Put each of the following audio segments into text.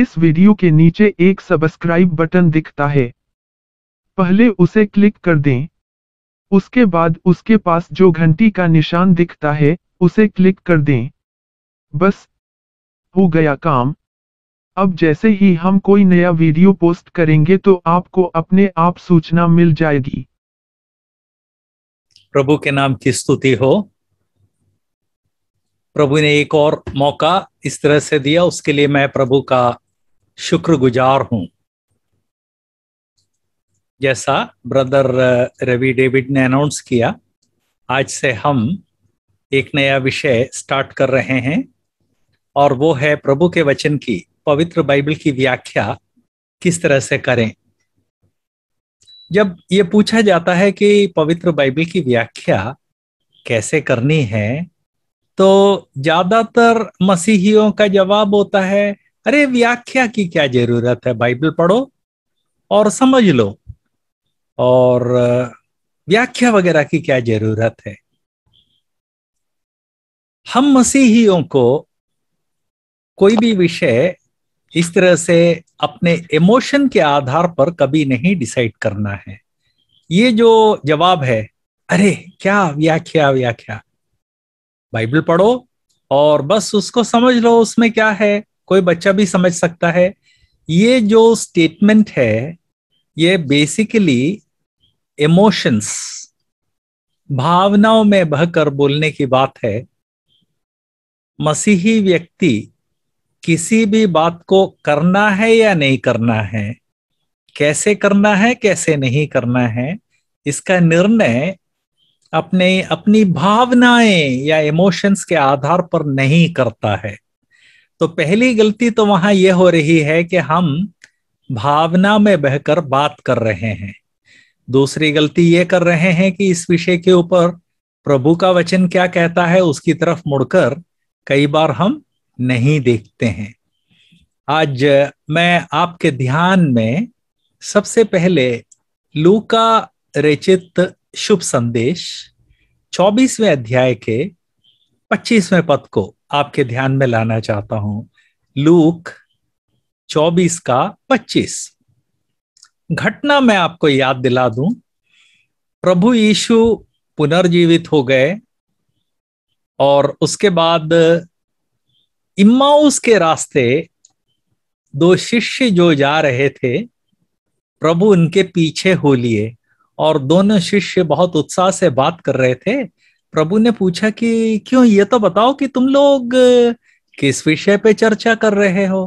इस वीडियो के नीचे एक सब्सक्राइब बटन दिखता है पहले उसे क्लिक कर दें उसके बाद उसके पास जो घंटी का निशान दिखता है उसे क्लिक कर दें बस हो गया काम अब जैसे ही हम कोई नया वीडियो पोस्ट करेंगे तो आपको अपने आप सूचना मिल जाएगी प्रभु के नाम की स्तुति हो प्रभु ने एक और मौका इस तरह से दिया उसके लिए मैं प्रभु का शुक्रगुजार हूं जैसा ब्रदर रवि डेविड ने अनाउंस किया आज से हम एक नया विषय स्टार्ट कर रहे हैं और वो है प्रभु के वचन की पवित्र बाइबल की व्याख्या किस तरह से करें जब ये पूछा जाता है कि पवित्र बाइबल की व्याख्या कैसे करनी है तो ज्यादातर मसीहियों का जवाब होता है अरे व्याख्या की क्या जरूरत है बाइबल पढ़ो और समझ लो और व्याख्या वगैरह की क्या जरूरत है हम मसीहियों को कोई भी विषय इस तरह से अपने इमोशन के आधार पर कभी नहीं डिसाइड करना है ये जो जवाब है अरे क्या व्याख्या व्याख्या बाइबल पढ़ो और बस उसको समझ लो उसमें क्या है कोई बच्चा भी समझ सकता है ये जो स्टेटमेंट है ये बेसिकली इमोशंस भावनाओं में बहकर बोलने की बात है मसीही व्यक्ति किसी भी बात को करना है या नहीं करना है कैसे करना है कैसे नहीं करना है इसका निर्णय अपने अपनी भावनाएं या इमोशंस के आधार पर नहीं करता है तो पहली गलती तो वहां यह हो रही है कि हम भावना में बहकर बात कर रहे हैं दूसरी गलती ये कर रहे हैं कि इस विषय के ऊपर प्रभु का वचन क्या कहता है उसकी तरफ मुड़कर कई बार हम नहीं देखते हैं आज मैं आपके ध्यान में सबसे पहले लू का रचित शुभ संदेश चौबीसवें अध्याय के पच्चीसवें पद को आपके ध्यान में लाना चाहता हूं लूक चौबीस का पच्चीस घटना मैं आपको याद दिला दूं प्रभु यीशु पुनर्जीवित हो गए और उसके बाद इम्माउस के रास्ते दो शिष्य जो जा रहे थे प्रभु उनके पीछे हो लिए और दोनों शिष्य बहुत उत्साह से बात कर रहे थे प्रभु ने पूछा कि क्यों ये तो बताओ कि तुम लोग किस विषय पे चर्चा कर रहे हो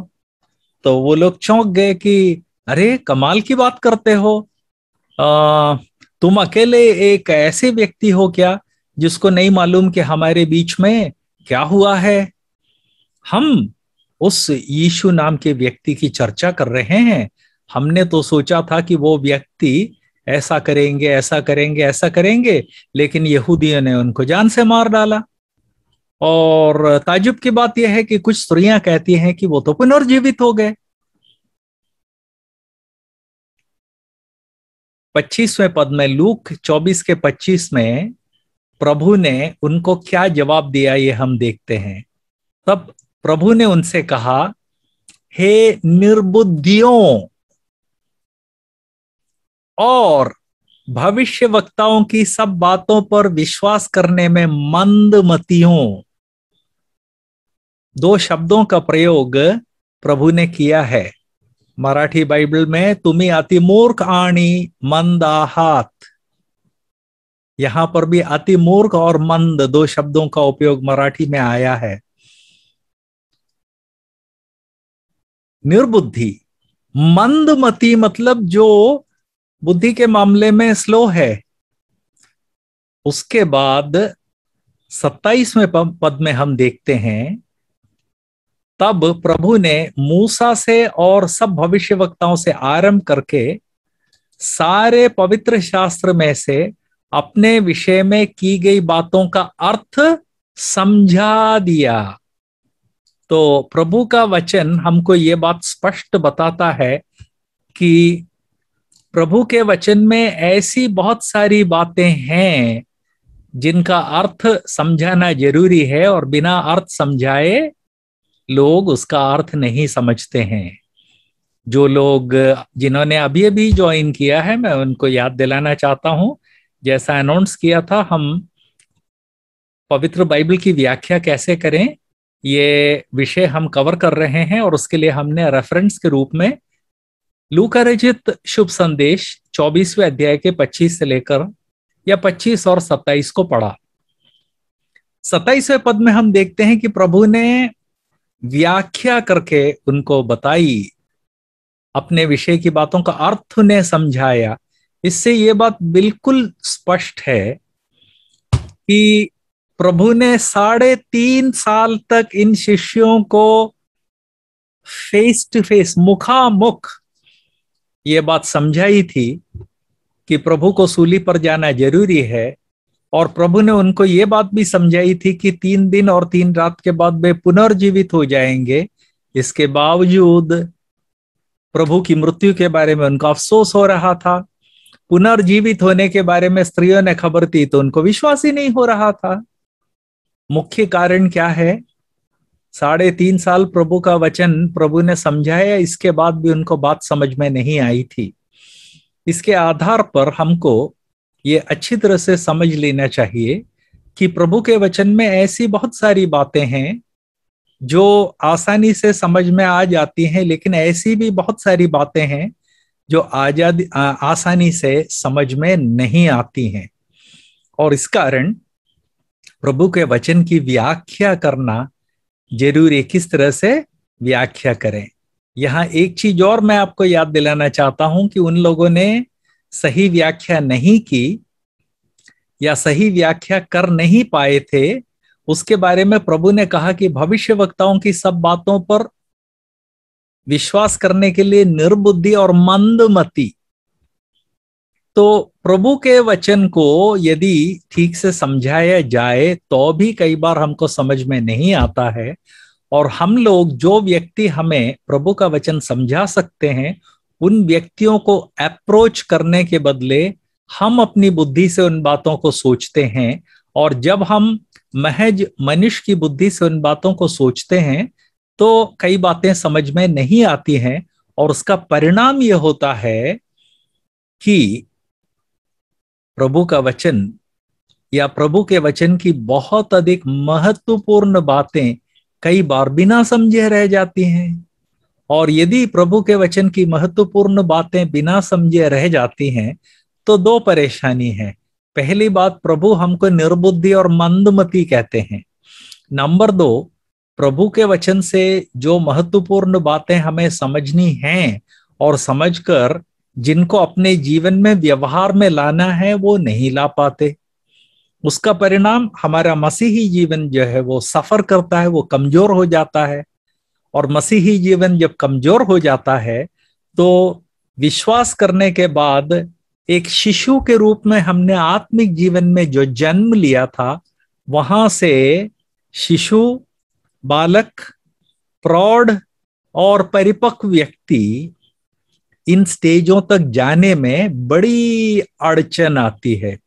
तो वो लोग चौंक गए कि अरे कमाल की बात करते हो आ, तुम अकेले एक ऐसे व्यक्ति हो क्या जिसको नहीं मालूम कि हमारे बीच में क्या हुआ है हम उस यीशु नाम के व्यक्ति की चर्चा कर रहे हैं हमने तो सोचा था कि वो व्यक्ति ऐसा करेंगे ऐसा करेंगे ऐसा करेंगे लेकिन यहूदियों ने उनको जान से मार डाला और ताजुब की बात यह है कि कुछ स्त्रियां कहती हैं कि वो तो पुनर्जीवित हो गए पच्चीसवें पद में लूक चौबीस के पच्चीस में प्रभु ने उनको क्या जवाब दिया ये हम देखते हैं तब प्रभु ने उनसे कहा हे निर्बुद्धियों और भविष्य वक्ताओं की सब बातों पर विश्वास करने में मंदमतियों दो शब्दों का प्रयोग प्रभु ने किया है मराठी बाइबल में तुम्हें अति मूर्ख आणी मंद आहात यहां पर भी अति मूर्ख और मंद दो शब्दों का उपयोग मराठी में आया है निर्बुद्धि मंदमती मतलब जो बुद्धि के मामले में स्लो है उसके बाद सत्ताईसवें पद में हम देखते हैं तब प्रभु ने मूसा से और सब भविष्य वक्ताओं से आरंभ करके सारे पवित्र शास्त्र में से अपने विषय में की गई बातों का अर्थ समझा दिया तो प्रभु का वचन हमको ये बात स्पष्ट बताता है कि प्रभु के वचन में ऐसी बहुत सारी बातें हैं जिनका अर्थ समझाना जरूरी है और बिना अर्थ समझाए लोग उसका अर्थ नहीं समझते हैं जो लोग जिन्होंने अभी अभी ज्वाइन किया है मैं उनको याद दिलाना चाहता हूं जैसा अनाउंस किया था हम पवित्र बाइबल की व्याख्या कैसे करें ये विषय हम कवर कर रहे हैं और उसके लिए हमने रेफरेंस के रूप में लू का रचित शुभ संदेश चौबीसवे अध्याय के 25 से लेकर या 25 और 27 को पढ़ा सताइसवें पद में हम देखते हैं कि प्रभु ने व्याख्या करके उनको बताई अपने विषय की बातों का अर्थ उन्हें समझाया इससे ये बात बिल्कुल स्पष्ट है कि प्रभु ने साढ़े तीन साल तक इन शिष्यों को फेस टू फेस मुखामुख ये बात समझाई थी कि प्रभु को सूली पर जाना जरूरी है और प्रभु ने उनको ये बात भी समझाई थी कि तीन दिन और तीन रात के बाद वे पुनर्जीवित हो जाएंगे इसके बावजूद प्रभु की मृत्यु के बारे में उनका अफसोस हो रहा था पुनर्जीवित होने के बारे में स्त्रियों ने खबर दी तो उनको विश्वास ही नहीं हो रहा था मुख्य कारण क्या है साढ़े तीन साल प्रभु का वचन प्रभु ने समझाया इसके बाद भी उनको बात समझ में नहीं आई थी इसके आधार पर हमको ये अच्छी तरह से समझ लेना चाहिए कि प्रभु के वचन में ऐसी बहुत सारी बातें हैं जो आसानी से समझ में आ जाती हैं लेकिन ऐसी भी बहुत सारी बातें हैं जो आजादी आसानी से समझ में नहीं आती हैं और इस कारण प्रभु के वचन की व्याख्या करना जरूर एक इस तरह से व्याख्या करें यहाँ एक चीज और मैं आपको याद दिलाना चाहता हूं कि उन लोगों ने सही व्याख्या नहीं की या सही व्याख्या कर नहीं पाए थे उसके बारे में प्रभु ने कहा कि भविष्य वक्ताओं की सब बातों पर विश्वास करने के लिए निर्बुद्धि और मंदमती तो प्रभु के वचन को यदि ठीक से समझाया जाए तो भी कई बार हमको समझ में नहीं आता है और हम लोग जो व्यक्ति हमें प्रभु का वचन समझा सकते हैं उन व्यक्तियों को अप्रोच करने के बदले हम अपनी बुद्धि से उन बातों को सोचते हैं और जब हम महज मनुष्य की बुद्धि से उन बातों को सोचते हैं तो कई बातें समझ में नहीं आती हैं और उसका परिणाम यह होता है कि प्रभु का वचन या प्रभु के वचन की बहुत अधिक महत्वपूर्ण बातें कई बार बिना समझे रह जाती हैं और यदि प्रभु के वचन की महत्वपूर्ण बातें बिना समझे रह जाती हैं तो दो परेशानी है पहली बात प्रभु हमको निर्बुद्धि और मंदमती कहते हैं नंबर दो प्रभु के वचन से जो महत्वपूर्ण बातें हमें समझनी हैं और समझकर जिनको अपने जीवन में व्यवहार में लाना है वो नहीं ला पाते उसका परिणाम हमारा मसीही जीवन जो है वो सफर करता है वो कमजोर हो जाता है और मसीही जीवन जब कमजोर हो जाता है तो विश्वास करने के बाद एक शिशु के रूप में हमने आत्मिक जीवन में जो जन्म लिया था वहां से शिशु बालक प्रौढ़ और परिपक्व व्यक्ति इन स्टेजों तक जाने में बड़ी अड़चन आती है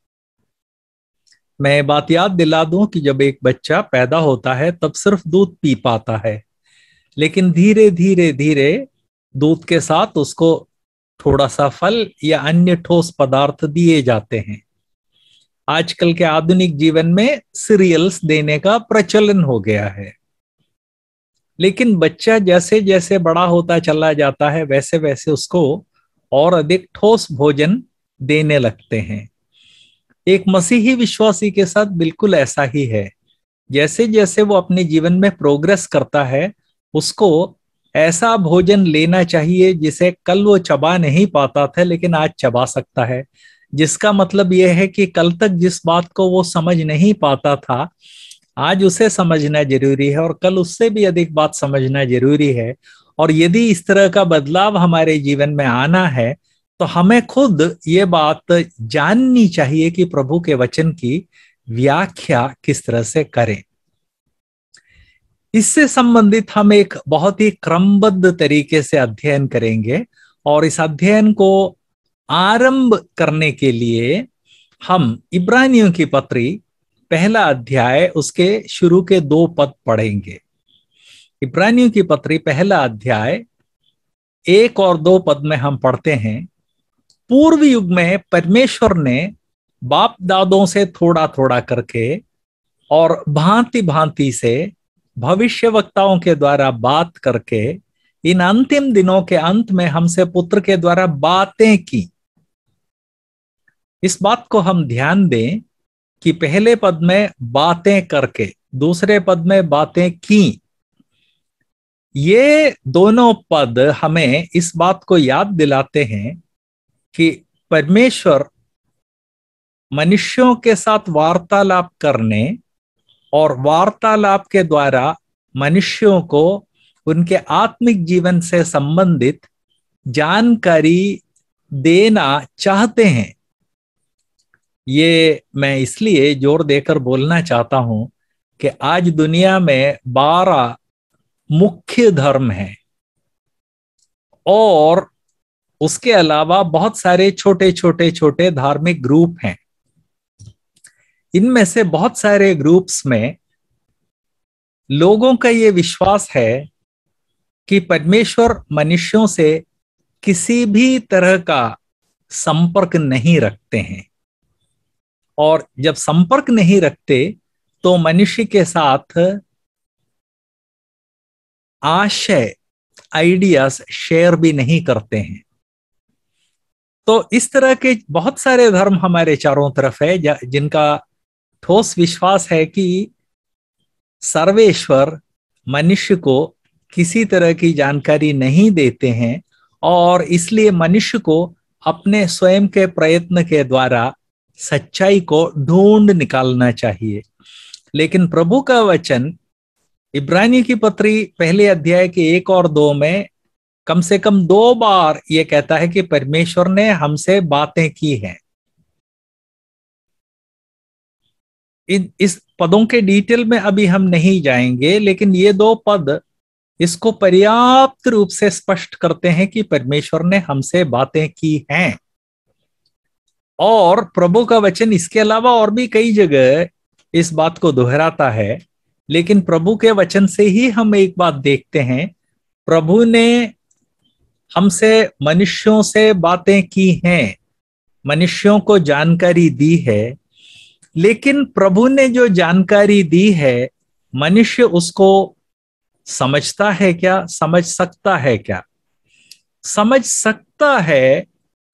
मैं बात याद दिला दूं कि जब एक बच्चा पैदा होता है तब सिर्फ दूध पी पाता है लेकिन धीरे धीरे धीरे दूध के साथ उसको थोड़ा सा फल या अन्य ठोस पदार्थ दिए जाते हैं आजकल के आधुनिक जीवन में सीरियल्स देने का प्रचलन हो गया है लेकिन बच्चा जैसे जैसे बड़ा होता चला जाता है वैसे वैसे उसको और अधिक ठोस भोजन देने लगते हैं एक मसीही विश्वासी के साथ बिल्कुल ऐसा ही है जैसे जैसे वो अपने जीवन में प्रोग्रेस करता है उसको ऐसा भोजन लेना चाहिए जिसे कल वो चबा नहीं पाता था लेकिन आज चबा सकता है जिसका मतलब यह है कि कल तक जिस बात को वो समझ नहीं पाता था आज उसे समझना जरूरी है और कल उससे भी अधिक बात समझना जरूरी है और यदि इस तरह का बदलाव हमारे जीवन में आना है तो हमें खुद ये बात जाननी चाहिए कि प्रभु के वचन की व्याख्या किस तरह से करें इससे संबंधित हम एक बहुत ही क्रमबद्ध तरीके से अध्ययन करेंगे और इस अध्ययन को आरंभ करने के लिए हम इब्रानियों की पत्री पहला अध्याय उसके शुरू के दो पद पढ़ेंगे इब्रानियों की पत्री पहला अध्याय एक और दो पद में हम पढ़ते हैं पूर्व युग में परमेश्वर ने बाप दादों से थोड़ा थोड़ा करके और भांति भांति से भविष्य वक्ताओं के द्वारा बात करके इन अंतिम दिनों के अंत में हमसे पुत्र के द्वारा बातें की इस बात को हम ध्यान दें कि पहले पद में बातें करके दूसरे पद में बातें की ये दोनों पद हमें इस बात को याद दिलाते हैं कि परमेश्वर मनुष्यों के साथ वार्तालाप करने और वार्तालाप के द्वारा मनुष्यों को उनके आत्मिक जीवन से संबंधित जानकारी देना चाहते हैं ये मैं इसलिए जोर देकर बोलना चाहता हूं कि आज दुनिया में बारह मुख्य धर्म हैं और उसके अलावा बहुत सारे छोटे छोटे छोटे धार्मिक ग्रुप हैं इनमें से बहुत सारे ग्रुप्स में लोगों का ये विश्वास है कि परमेश्वर मनुष्यों से किसी भी तरह का संपर्क नहीं रखते हैं और जब संपर्क नहीं रखते तो मनुष्य के साथ आशय आइडियाज शेयर भी नहीं करते हैं तो इस तरह के बहुत सारे धर्म हमारे चारों तरफ है जिनका ठोस विश्वास है कि सर्वेश्वर मनुष्य को किसी तरह की जानकारी नहीं देते हैं और इसलिए मनुष्य को अपने स्वयं के प्रयत्न के द्वारा सच्चाई को ढूंढ निकालना चाहिए लेकिन प्रभु का वचन इब्रानी की पत्री पहले अध्याय के एक और दो में कम से कम दो बार ये कहता है कि परमेश्वर ने हमसे बातें की हैं इन इस पदों के डिटेल में अभी हम नहीं जाएंगे लेकिन ये दो पद इसको पर्याप्त रूप से स्पष्ट करते हैं कि परमेश्वर ने हमसे बातें की हैं और प्रभु का वचन इसके अलावा और भी कई जगह इस बात को दोहराता है लेकिन प्रभु के वचन से ही हम एक बात देखते हैं प्रभु ने हमसे मनुष्यों से बातें की हैं मनुष्यों को जानकारी दी है लेकिन प्रभु ने जो जानकारी दी है मनुष्य उसको समझता है क्या समझ सकता है क्या समझ सकता है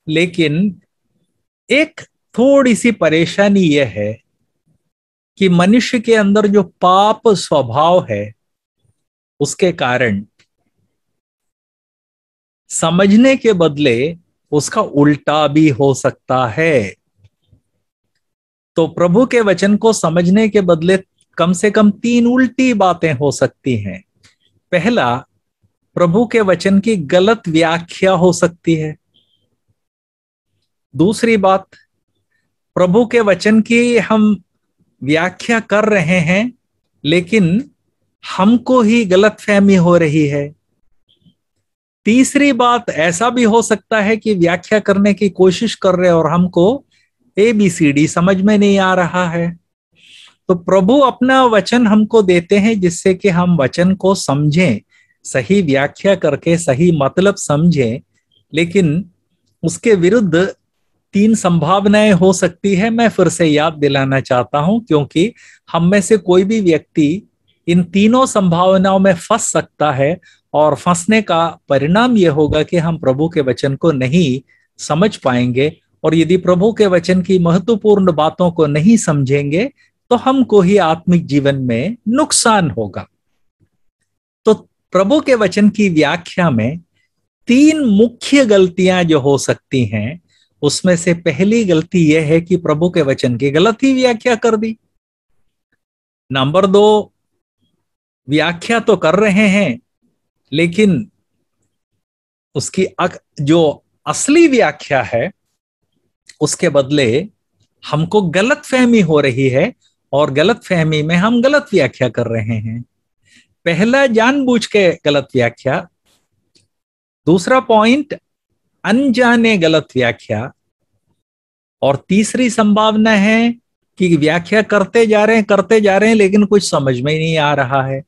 लेकिन एक थोड़ी सी परेशानी यह है कि मनुष्य के अंदर जो पाप स्वभाव है उसके कारण समझने के बदले उसका उल्टा भी हो सकता है तो प्रभु के वचन को समझने के बदले कम से कम तीन उल्टी बातें हो सकती हैं पहला प्रभु के वचन की गलत व्याख्या हो सकती है दूसरी बात प्रभु के वचन की हम व्याख्या कर रहे हैं लेकिन हमको ही गलत फहमी हो रही है तीसरी बात ऐसा भी हो सकता है कि व्याख्या करने की कोशिश कर रहे और हमको ए बी सी डी समझ में नहीं आ रहा है तो प्रभु अपना वचन हमको देते हैं जिससे कि हम वचन को समझें सही व्याख्या करके सही मतलब समझें लेकिन उसके विरुद्ध तीन संभावनाएं हो सकती है मैं फिर से याद दिलाना चाहता हूं क्योंकि हम में से कोई भी व्यक्ति इन तीनों संभावनाओं में फंस सकता है और फंसने का परिणाम यह होगा कि हम प्रभु के वचन को नहीं समझ पाएंगे और यदि प्रभु के वचन की महत्वपूर्ण बातों को नहीं समझेंगे तो हमको ही आत्मिक जीवन में नुकसान होगा तो प्रभु के वचन की व्याख्या में तीन मुख्य गलतियां जो हो सकती हैं उसमें से पहली गलती यह है कि प्रभु के वचन की गलत ही व्याख्या कर दी नंबर दो व्याख्या तो कर रहे हैं लेकिन उसकी अक, जो असली व्याख्या है उसके बदले हमको गलत फहमी हो रही है और गलत फहमी में हम गलत व्याख्या कर रहे हैं पहला जानबूझ के गलत व्याख्या दूसरा पॉइंट अनजाने गलत व्याख्या और तीसरी संभावना है कि व्याख्या करते जा रहे हैं करते जा रहे हैं लेकिन कुछ समझ में नहीं आ रहा है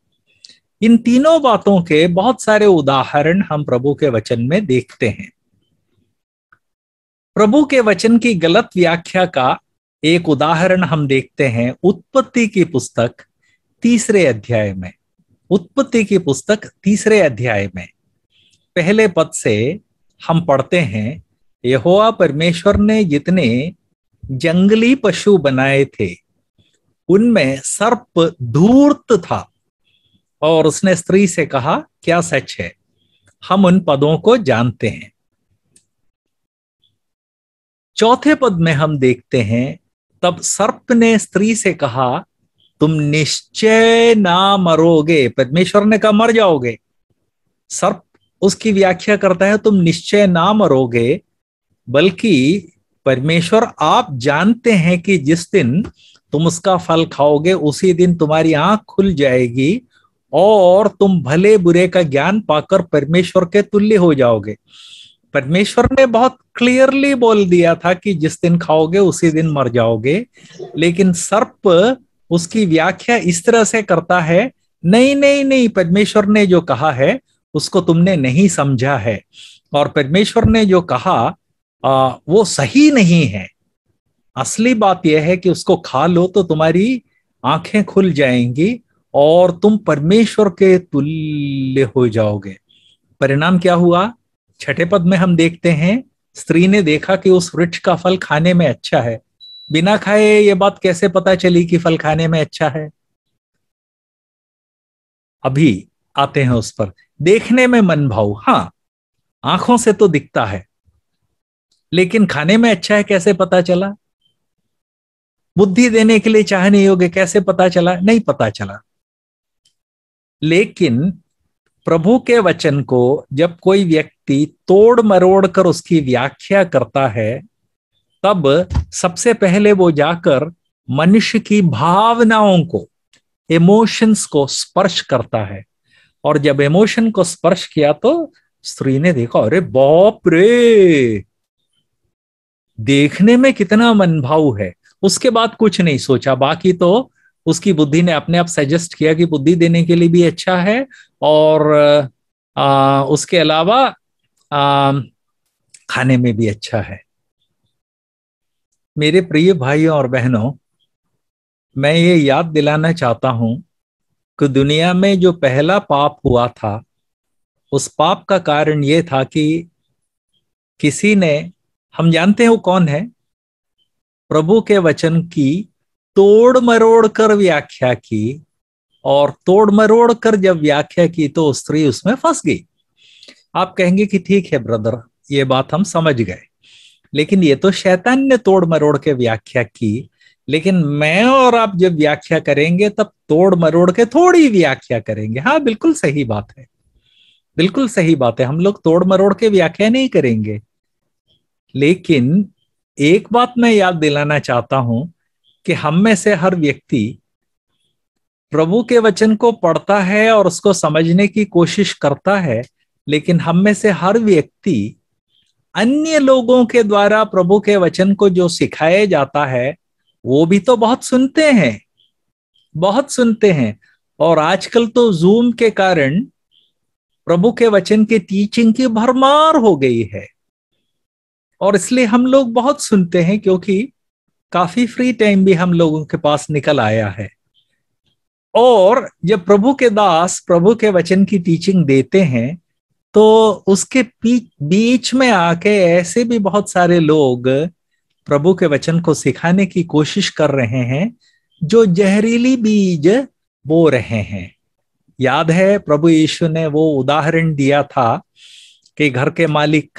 इन तीनों बातों के बहुत सारे उदाहरण हम प्रभु के वचन में देखते हैं प्रभु के वचन की गलत व्याख्या का एक उदाहरण हम देखते हैं उत्पत्ति की पुस्तक तीसरे अध्याय में उत्पत्ति की पुस्तक तीसरे अध्याय में पहले पद से हम पढ़ते हैं यहोवा परमेश्वर ने जितने जंगली पशु बनाए थे उनमें सर्प धूर्त था और उसने स्त्री से कहा क्या सच है हम उन पदों को जानते हैं चौथे पद में हम देखते हैं तब सर्प ने स्त्री से कहा तुम निश्चय ना मरोगे परमेश्वर ने कहा मर जाओगे सर्प उसकी व्याख्या करता है तुम निश्चय ना मरोगे बल्कि परमेश्वर आप जानते हैं कि जिस दिन तुम उसका फल खाओगे उसी दिन तुम्हारी आंख खुल जाएगी और तुम भले बुरे का ज्ञान पाकर परमेश्वर के तुल्य हो जाओगे परमेश्वर ने बहुत क्लियरली बोल दिया था कि जिस दिन खाओगे उसी दिन मर जाओगे लेकिन सर्प उसकी व्याख्या इस तरह से करता है नहीं नहीं नहीं परमेश्वर ने जो कहा है उसको तुमने नहीं समझा है और परमेश्वर ने जो कहा आ, वो सही नहीं है असली बात यह है कि उसको खा लो तो तुम्हारी आंखें खुल जाएंगी और तुम परमेश्वर के तुल्य हो जाओगे परिणाम क्या हुआ छठे पद में हम देखते हैं स्त्री ने देखा कि उस वृक्ष का फल खाने में अच्छा है बिना खाए ये बात कैसे पता चली कि फल खाने में अच्छा है अभी आते हैं उस पर देखने में मन भाव हाँ आंखों से तो दिखता है लेकिन खाने में अच्छा है कैसे पता चला बुद्धि देने के लिए चाहने योग्य कैसे पता चला नहीं पता चला लेकिन प्रभु के वचन को जब कोई व्यक्ति तोड़ मरोड़ कर उसकी व्याख्या करता है तब सबसे पहले वो जाकर मनुष्य की भावनाओं को इमोशंस को स्पर्श करता है और जब इमोशन को स्पर्श किया तो स्त्री ने देखा अरे बाप रे देखने में कितना मनभाव है उसके बाद कुछ नहीं सोचा बाकी तो उसकी बुद्धि ने अपने आप सजेस्ट किया कि बुद्धि देने के लिए भी अच्छा है और आ, उसके अलावा आ, खाने में भी अच्छा है मेरे प्रिय भाइयों और बहनों मैं ये याद दिलाना चाहता हूं कि दुनिया में जो पहला पाप हुआ था उस पाप का कारण ये था कि किसी ने हम जानते हैं वो कौन है प्रभु के वचन की तोड़ मरोड़ कर व्याख्या की और तोड़ मरोड़ कर जब व्याख्या की तो स्त्री उसमें फंस गई आप कहेंगे कि ठीक है ब्रदर ये बात हम समझ गए लेकिन ये तो शैतान ने तोड़ मरोड़ के व्याख्या की लेकिन मैं और आप जब व्याख्या करेंगे तब तोड़ मरोड़ के थोड़ी व्याख्या करेंगे हाँ बिल्कुल सही बात है बिल्कुल सही बात है हम लोग तोड़ मरोड़ के व्याख्या नहीं करेंगे लेकिन एक बात मैं याद दिलाना चाहता हूं कि हम में से हर व्यक्ति प्रभु के वचन को पढ़ता है और उसको समझने की कोशिश करता है लेकिन हम में से हर व्यक्ति अन्य लोगों के द्वारा प्रभु के वचन को जो सिखाया जाता है वो भी तो बहुत सुनते हैं बहुत सुनते हैं और आजकल तो जूम के कारण प्रभु के वचन के टीचिंग की भरमार हो गई है और इसलिए हम लोग बहुत सुनते हैं क्योंकि काफी फ्री टाइम भी हम लोगों के पास निकल आया है और जब प्रभु के दास प्रभु के वचन की टीचिंग देते हैं तो उसके बीच में आके ऐसे भी बहुत सारे लोग प्रभु के वचन को सिखाने की कोशिश कर रहे हैं जो जहरीली बीज बो रहे हैं याद है प्रभु यीशु ने वो उदाहरण दिया था कि घर के मालिक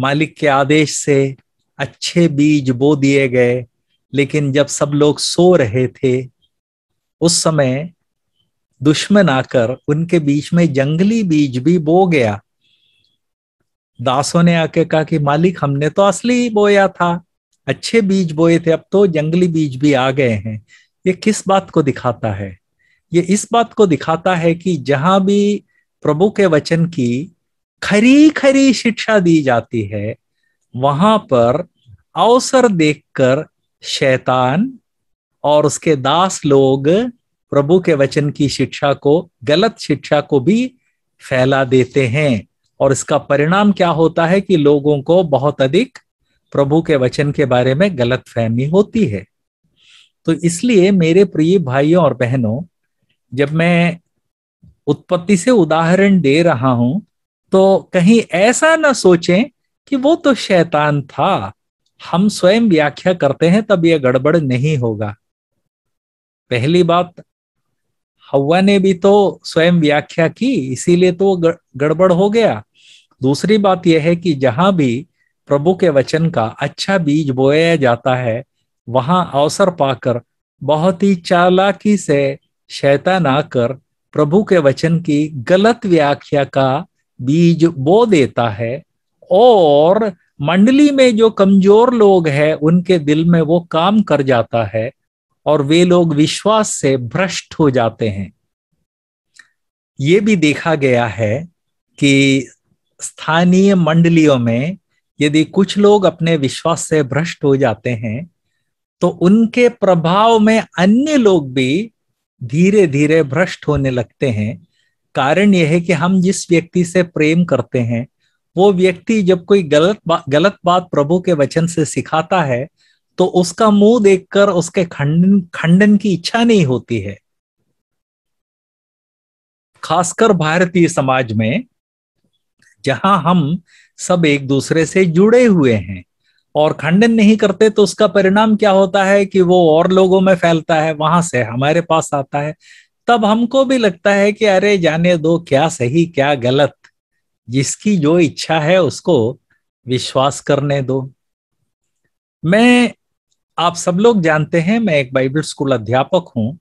मालिक के आदेश से अच्छे बीज बो दिए गए लेकिन जब सब लोग सो रहे थे उस समय दुश्मन आकर उनके बीच में जंगली बीज भी बो गया दासों ने आके कहा कि मालिक हमने तो असली बोया था अच्छे बीज बोए थे अब तो जंगली बीज भी आ गए हैं ये किस बात को दिखाता है ये इस बात को दिखाता है कि जहां भी प्रभु के वचन की खरी खरी शिक्षा दी जाती है वहां पर अवसर देखकर शैतान और उसके दास लोग प्रभु के वचन की शिक्षा को गलत शिक्षा को भी फैला देते हैं और इसका परिणाम क्या होता है कि लोगों को बहुत अधिक प्रभु के वचन के बारे में गलत फहमी होती है तो इसलिए मेरे प्रिय भाइयों और बहनों जब मैं उत्पत्ति से उदाहरण दे रहा हूं तो कहीं ऐसा ना सोचें कि वो तो शैतान था हम स्वयं व्याख्या करते हैं तब यह गड़बड़ नहीं होगा पहली बात हवा ने भी तो स्वयं व्याख्या की इसीलिए तो गड़बड़ हो गया दूसरी बात यह है कि जहां भी प्रभु के वचन का अच्छा बीज बोया जाता है वहां अवसर पाकर बहुत ही चालाकी से शैतान आकर प्रभु के वचन की गलत व्याख्या का बीज बो देता है और मंडली में जो कमजोर लोग हैं उनके दिल में वो काम कर जाता है और वे लोग विश्वास से भ्रष्ट हो जाते हैं ये भी देखा गया है कि स्थानीय मंडलियों में यदि कुछ लोग अपने विश्वास से भ्रष्ट हो जाते हैं तो उनके प्रभाव में अन्य लोग भी धीरे धीरे भ्रष्ट होने लगते हैं कारण यह है कि हम जिस व्यक्ति से प्रेम करते हैं वो व्यक्ति जब कोई गलत बा, गलत बात प्रभु के वचन से सिखाता है तो उसका मुंह देखकर उसके खंडन खंडन की इच्छा नहीं होती है खासकर भारतीय समाज में जहां हम सब एक दूसरे से जुड़े हुए हैं और खंडन नहीं करते तो उसका परिणाम क्या होता है कि वो और लोगों में फैलता है वहां से हमारे पास आता है तब हमको भी लगता है कि अरे जाने दो क्या सही क्या गलत जिसकी जो इच्छा है उसको विश्वास करने दो मैं आप सब लोग जानते हैं मैं एक बाइबल स्कूल अध्यापक हूं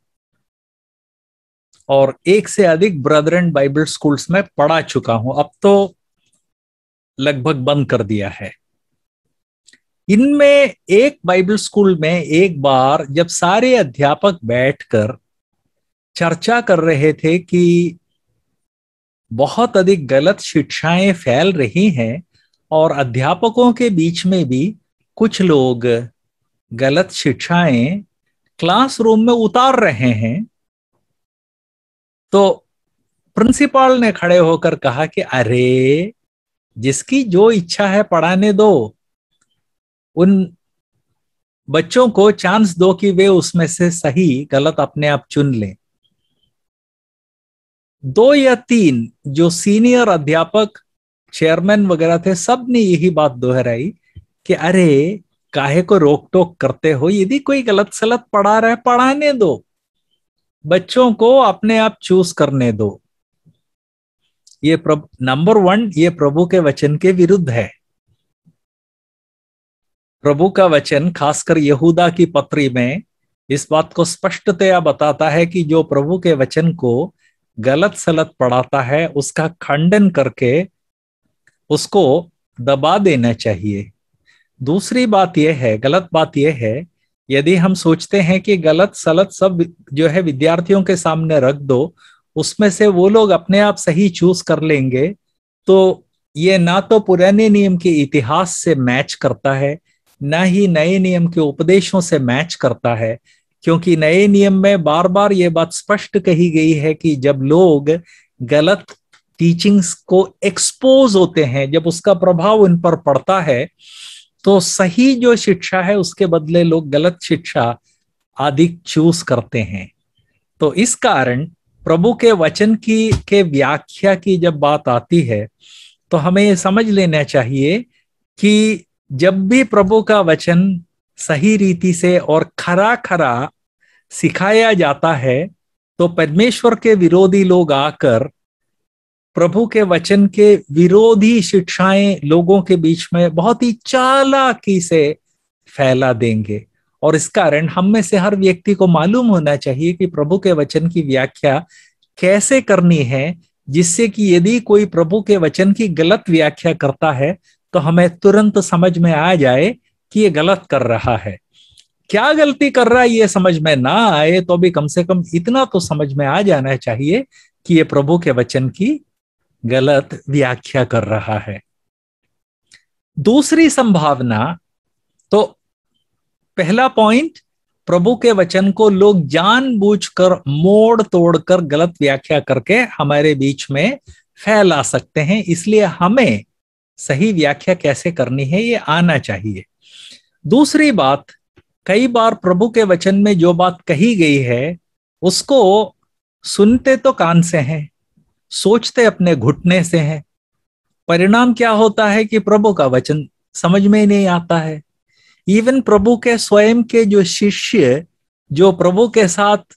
और एक से अधिक ब्रदर एंड बाइबल स्कूल्स में पढ़ा चुका हूं अब तो लगभग बंद कर दिया है इनमें एक बाइबल स्कूल में एक बार जब सारे अध्यापक बैठकर चर्चा कर रहे थे कि बहुत अधिक गलत शिक्षाएं फैल रही हैं और अध्यापकों के बीच में भी कुछ लोग गलत शिक्षाएं क्लासरूम में उतार रहे हैं तो प्रिंसिपाल ने खड़े होकर कहा कि अरे जिसकी जो इच्छा है पढ़ाने दो उन बच्चों को चांस दो कि वे उसमें से सही गलत अपने आप चुन लें दो या तीन जो सीनियर अध्यापक चेयरमैन वगैरह थे सब ने यही बात दोहराई कि अरे काहे को रोक टोक करते हो यदि कोई गलत सलत पढ़ा रहे पढ़ाने दो बच्चों को अपने आप चूज करने दो ये नंबर वन ये प्रभु के वचन के विरुद्ध है प्रभु का वचन खासकर यहूदा की पत्री में इस बात को स्पष्टतया बताता है कि जो प्रभु के वचन को गलत सलत पढ़ाता है उसका खंडन करके उसको दबा देना चाहिए दूसरी बात यह है गलत बात यह है यदि हम सोचते हैं कि गलत सलत सब जो है विद्यार्थियों के सामने रख दो उसमें से वो लोग अपने आप सही चूज कर लेंगे तो ये ना तो पुराने नियम के इतिहास से मैच करता है ना ही नए नियम के उपदेशों से मैच करता है क्योंकि नए नियम में बार बार ये बात स्पष्ट कही गई है कि जब लोग गलत टीचिंग्स को एक्सपोज होते हैं जब उसका प्रभाव उन पर पड़ता है तो सही जो शिक्षा है उसके बदले लोग गलत शिक्षा आदि चूज करते हैं तो इस कारण प्रभु के वचन की के व्याख्या की जब बात आती है तो हमें ये समझ लेना चाहिए कि जब भी प्रभु का वचन सही रीति से और खरा खरा सिखाया जाता है तो परमेश्वर के विरोधी लोग आकर प्रभु के वचन के विरोधी शिक्षाएं लोगों के बीच में बहुत ही चालाकी से फैला देंगे और इस कारण हम में से हर व्यक्ति को मालूम होना चाहिए कि प्रभु के वचन की व्याख्या कैसे करनी है जिससे कि यदि कोई प्रभु के वचन की गलत व्याख्या करता है तो हमें तुरंत समझ में आ जाए कि ये गलत कर रहा है क्या गलती कर रहा है ये समझ में ना आए तो भी कम से कम इतना तो समझ में आ जाना चाहिए कि ये प्रभु के वचन की गलत व्याख्या कर रहा है दूसरी संभावना तो पहला पॉइंट प्रभु के वचन को लोग जानबूझकर मोड़ तोड़कर गलत व्याख्या करके हमारे बीच में फैला सकते हैं इसलिए हमें सही व्याख्या कैसे करनी है ये आना चाहिए दूसरी बात कई बार प्रभु के वचन में जो बात कही गई है उसको सुनते तो कान से हैं सोचते अपने घुटने से हैं परिणाम क्या होता है कि प्रभु का वचन समझ में नहीं आता है इवन प्रभु के स्वयं के जो शिष्य जो प्रभु के साथ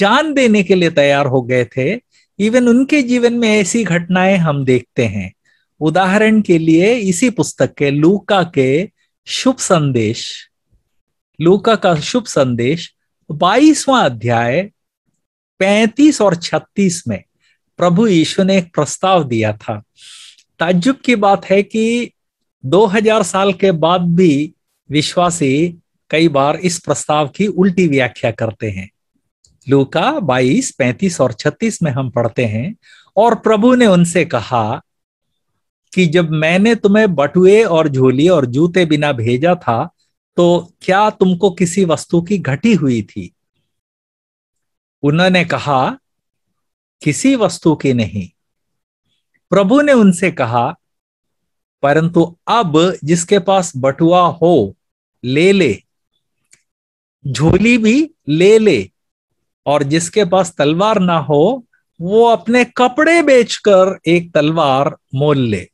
जान देने के लिए तैयार हो गए थे इवन उनके जीवन में ऐसी घटनाएं हम देखते हैं उदाहरण के लिए इसी पुस्तक के लूका के शुभ संदेश लूका का शुभ संदेश बाईसवां अध्याय पैंतीस और छत्तीस में प्रभु यीशु ने एक प्रस्ताव दिया था ताज्जुब की बात है कि 2000 साल के बाद भी विश्वासी कई बार इस प्रस्ताव की उल्टी व्याख्या करते हैं लूका 22, 35 और 36 में हम पढ़ते हैं और प्रभु ने उनसे कहा कि जब मैंने तुम्हें बटुए और झोली और जूते बिना भेजा था तो क्या तुमको किसी वस्तु की घटी हुई थी उन्होंने कहा किसी वस्तु की नहीं प्रभु ने उनसे कहा परंतु अब जिसके पास बटुआ हो ले ले झोली भी ले ले और जिसके पास तलवार ना हो वो अपने कपड़े बेचकर एक तलवार मोल ले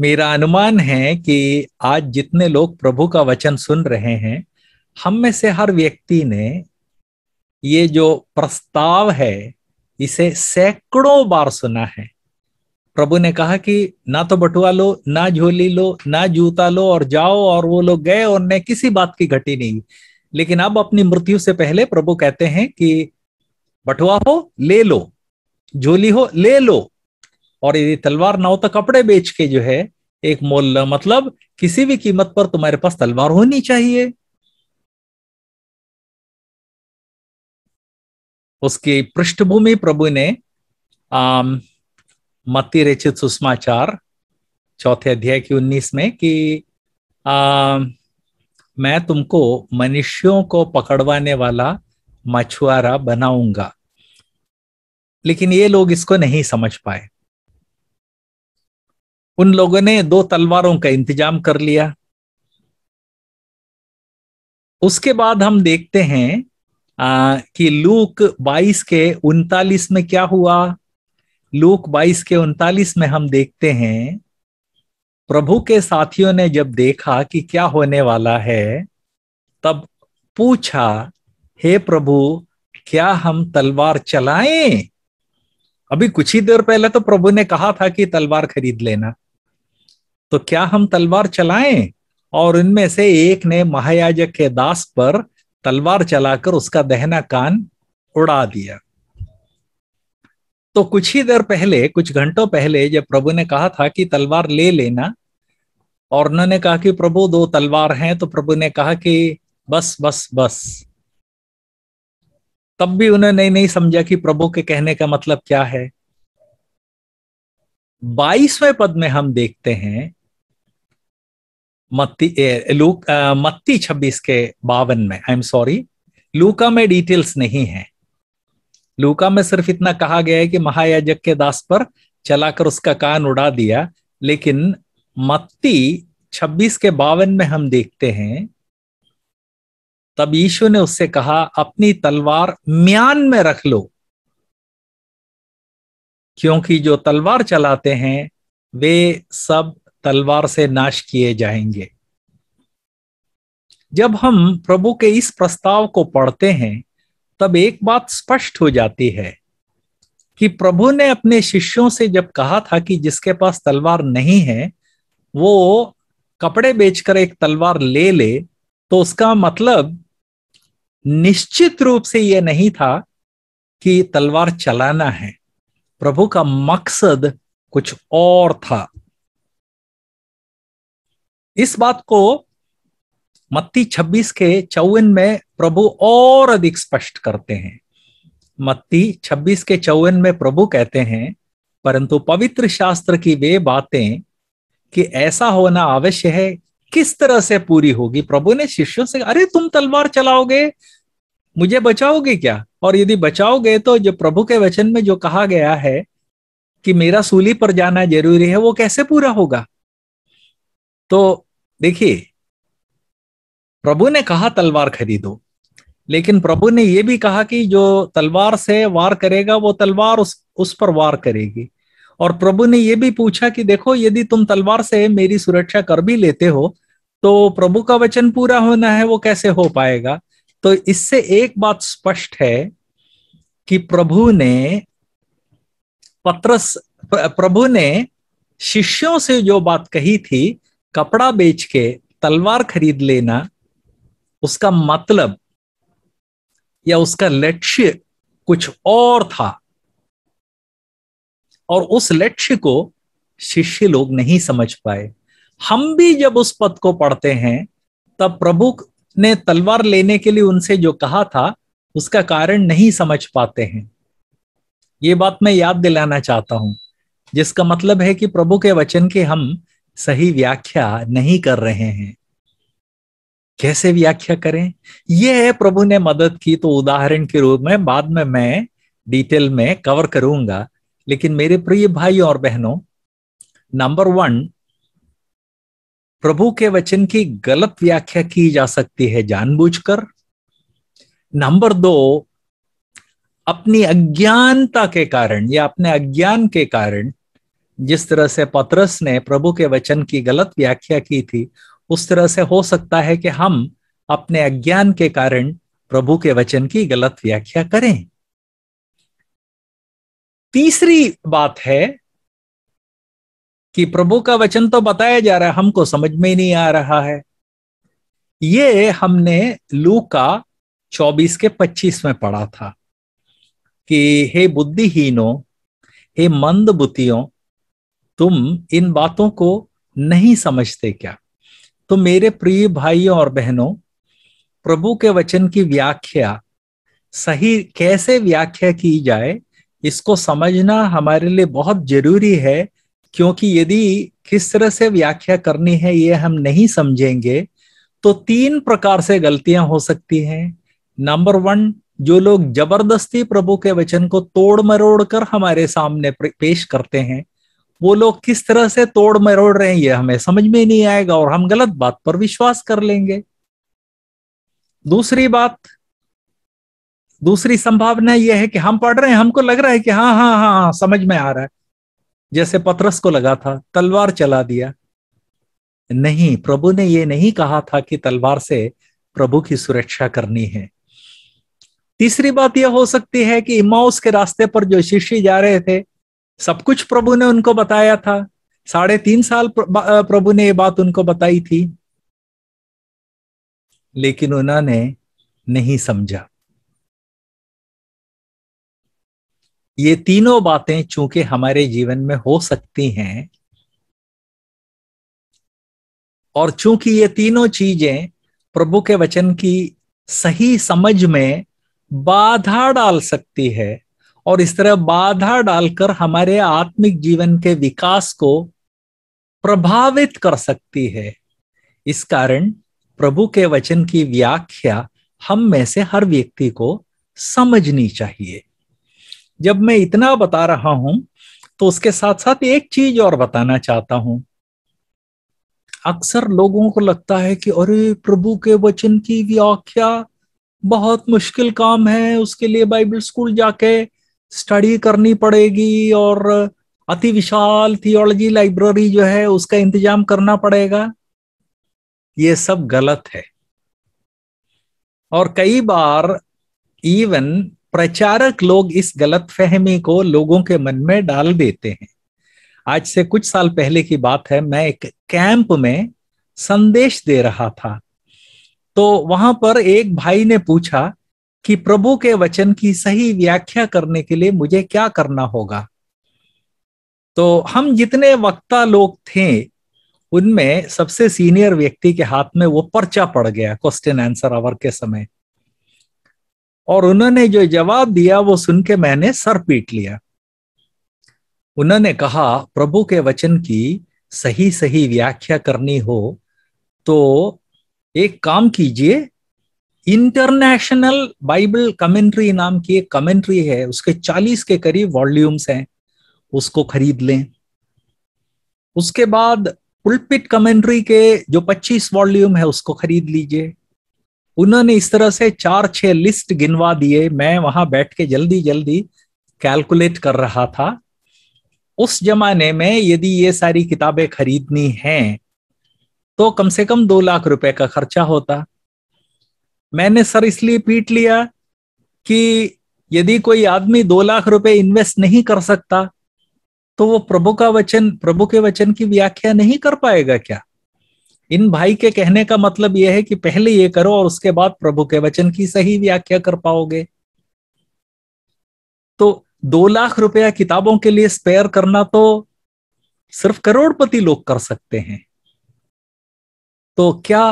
मेरा अनुमान है कि आज जितने लोग प्रभु का वचन सुन रहे हैं हम में से हर व्यक्ति ने ये जो प्रस्ताव है इसे सैकड़ों बार सुना है प्रभु ने कहा कि ना तो बटुआ लो ना झोली लो ना जूता लो और जाओ और वो लोग गए और न किसी बात की घटी नहीं लेकिन अब अपनी मृत्यु से पहले प्रभु कहते हैं कि बटुआ हो ले लो झोली हो ले लो और यदि तलवार ना हो तो कपड़े बेच के जो है एक मोल मतलब किसी भी कीमत पर तुम्हारे पास तलवार होनी चाहिए उसकी पृष्ठभूमि प्रभु ने मत्ती रचित सुषमाचार चौथे अध्याय की उन्नीस में कि आ, मैं तुमको मनुष्यों को पकड़वाने वाला मछुआरा बनाऊंगा लेकिन ये लोग इसको नहीं समझ पाए उन लोगों ने दो तलवारों का इंतजाम कर लिया उसके बाद हम देखते हैं आ, कि लूक 22 के उनतालीस में क्या हुआ लूक 22 के उनतालीस में हम देखते हैं प्रभु के साथियों ने जब देखा कि क्या होने वाला है तब पूछा हे प्रभु क्या हम तलवार चलाएं अभी कुछ ही देर पहले तो प्रभु ने कहा था कि तलवार खरीद लेना तो क्या हम तलवार चलाएं और उनमें से एक ने महायाजक के दास पर तलवार चलाकर उसका दहना कान उड़ा दिया तो कुछ ही देर पहले कुछ घंटों पहले जब प्रभु ने कहा था कि तलवार ले लेना और उन्होंने कहा कि प्रभु दो तलवार हैं तो प्रभु ने कहा कि बस बस बस तब भी उन्होंने नहीं नहीं समझा कि प्रभु के कहने का मतलब क्या है बाईसवें पद में हम देखते हैं मत्ती लूक मत्ती छब्बीस के बावन में आई एम सॉरी लूका में डिटेल्स नहीं है लूका में सिर्फ इतना कहा गया है कि महायाजक के दास पर चलाकर उसका कान उड़ा दिया लेकिन मत्ती 26 के बावन में हम देखते हैं तब यीशु ने उससे कहा अपनी तलवार म्यान में रख लो क्योंकि जो तलवार चलाते हैं वे सब तलवार से नाश किए जाएंगे जब हम प्रभु के इस प्रस्ताव को पढ़ते हैं तब एक बात स्पष्ट हो जाती है कि प्रभु ने अपने शिष्यों से जब कहा था कि जिसके पास तलवार नहीं है वो कपड़े बेचकर एक तलवार ले ले तो उसका मतलब निश्चित रूप से यह नहीं था कि तलवार चलाना है प्रभु का मकसद कुछ और था इस बात को मत्ती 26 के चौवन में प्रभु और अधिक स्पष्ट करते हैं मत्ती 26 के चौवन में प्रभु कहते हैं परंतु पवित्र शास्त्र की वे बातें कि ऐसा होना अवश्य है किस तरह से पूरी होगी प्रभु ने शिष्यों से अरे तुम तलवार चलाओगे मुझे बचाओगे क्या और यदि बचाओगे तो जो प्रभु के वचन में जो कहा गया है कि मेरा सूली पर जाना जरूरी है वो कैसे पूरा होगा तो देखिए प्रभु ने कहा तलवार खरीदो लेकिन प्रभु ने यह भी कहा कि जो तलवार से वार करेगा वो तलवार उस उस पर वार करेगी और प्रभु ने यह भी पूछा कि देखो यदि तुम तलवार से मेरी सुरक्षा कर भी लेते हो तो प्रभु का वचन पूरा होना है वो कैसे हो पाएगा तो इससे एक बात स्पष्ट है कि प्रभु ने पत्रस प्रभु ने शिष्यों से जो बात कही थी कपड़ा बेच के तलवार खरीद लेना उसका मतलब या उसका लक्ष्य कुछ और था और उस लक्ष्य को शिष्य लोग नहीं समझ पाए हम भी जब उस पद को पढ़ते हैं तब प्रभु ने तलवार लेने के लिए उनसे जो कहा था उसका कारण नहीं समझ पाते हैं ये बात मैं याद दिलाना चाहता हूं जिसका मतलब है कि प्रभु के वचन की हम सही व्याख्या नहीं कर रहे हैं कैसे व्याख्या करें यह है प्रभु ने मदद की तो उदाहरण के रूप में बाद में मैं डिटेल में कवर करूंगा लेकिन मेरे प्रिय भाई और बहनों नंबर वन प्रभु के वचन की गलत व्याख्या की जा सकती है जानबूझकर नंबर दो अपनी अज्ञानता के कारण या अपने अज्ञान के कारण जिस तरह से पत्रस ने प्रभु के वचन की गलत व्याख्या की थी उस तरह से हो सकता है कि हम अपने अज्ञान के कारण प्रभु के वचन की गलत व्याख्या करें तीसरी बात है कि प्रभु का वचन तो बताया जा रहा है हमको समझ में ही नहीं आ रहा है ये हमने लू का चौबीस के पच्चीस में पढ़ा था कि हे बुद्धिहीनों हे मंद बुतियों तुम इन बातों को नहीं समझते क्या तो मेरे प्रिय भाइयों और बहनों प्रभु के वचन की व्याख्या सही कैसे व्याख्या की जाए इसको समझना हमारे लिए बहुत जरूरी है क्योंकि यदि किस तरह से व्याख्या करनी है ये हम नहीं समझेंगे तो तीन प्रकार से गलतियां हो सकती हैं नंबर वन जो लोग जबरदस्ती प्रभु के वचन को तोड़ मरोड़ कर हमारे सामने पेश करते हैं वो लोग किस तरह से तोड़ मरोड़ रहे हैं ये हमें समझ में नहीं आएगा और हम गलत बात पर विश्वास कर लेंगे दूसरी बात दूसरी संभावना यह है कि हम पढ़ रहे हैं हमको लग रहा है कि हाँ हाँ हाँ हाँ समझ में आ रहा है जैसे पतरस को लगा था तलवार चला दिया नहीं प्रभु ने ये नहीं कहा था कि तलवार से प्रभु की सुरक्षा करनी है तीसरी बात यह हो सकती है कि इमाउस के रास्ते पर जो शिष्य जा रहे थे सब कुछ प्रभु ने उनको बताया था साढ़े तीन साल प्रभु ने ये बात उनको बताई थी लेकिन उन्होंने नहीं समझा ये तीनों बातें चूंकि हमारे जीवन में हो सकती हैं और चूंकि ये तीनों चीजें प्रभु के वचन की सही समझ में बाधा डाल सकती है और इस तरह बाधा डालकर हमारे आत्मिक जीवन के विकास को प्रभावित कर सकती है इस कारण प्रभु के वचन की व्याख्या हम में से हर व्यक्ति को समझनी चाहिए जब मैं इतना बता रहा हूं तो उसके साथ साथ एक चीज और बताना चाहता हूं अक्सर लोगों को लगता है कि अरे प्रभु के वचन की व्याख्या बहुत मुश्किल काम है उसके लिए बाइबल स्कूल जाके स्टडी करनी पड़ेगी और अति विशाल थियोलॉजी लाइब्रेरी जो है उसका इंतजाम करना पड़ेगा ये सब गलत है और कई बार इवन प्रचारक लोग इस गलत फहमी को लोगों के मन में डाल देते हैं आज से कुछ साल पहले की बात है मैं एक कैंप में संदेश दे रहा था तो वहां पर एक भाई ने पूछा कि प्रभु के वचन की सही व्याख्या करने के लिए मुझे क्या करना होगा तो हम जितने वक्ता लोग थे उनमें सबसे सीनियर व्यक्ति के हाथ में वो पर्चा पड़ गया क्वेश्चन आंसर आवर के समय और उन्होंने जो जवाब दिया वो सुन के मैंने सर पीट लिया उन्होंने कहा प्रभु के वचन की सही सही व्याख्या करनी हो तो एक काम कीजिए इंटरनेशनल बाइबल कमेंट्री नाम की एक कमेंट्री है उसके चालीस के करीब वॉल्यूम्स हैं उसको खरीद लें उसके बाद पुलपिट कमेंट्री के जो 25 वॉल्यूम है उसको खरीद लीजिए उन्होंने इस तरह से चार छह लिस्ट गिनवा दिए मैं वहां बैठ के जल्दी जल्दी कैलकुलेट कर रहा था उस जमाने में यदि ये सारी किताबें खरीदनी हैं तो कम से कम दो लाख रुपए का खर्चा होता मैंने सर इसलिए पीट लिया कि यदि कोई आदमी दो लाख रुपए इन्वेस्ट नहीं कर सकता तो वो प्रभु का वचन प्रभु के वचन की व्याख्या नहीं कर पाएगा क्या इन भाई के कहने का मतलब यह है कि पहले ये करो और उसके बाद प्रभु के वचन की सही व्याख्या कर पाओगे तो दो लाख रुपया किताबों के लिए स्पेयर करना तो सिर्फ करोड़पति लोग कर सकते हैं तो क्या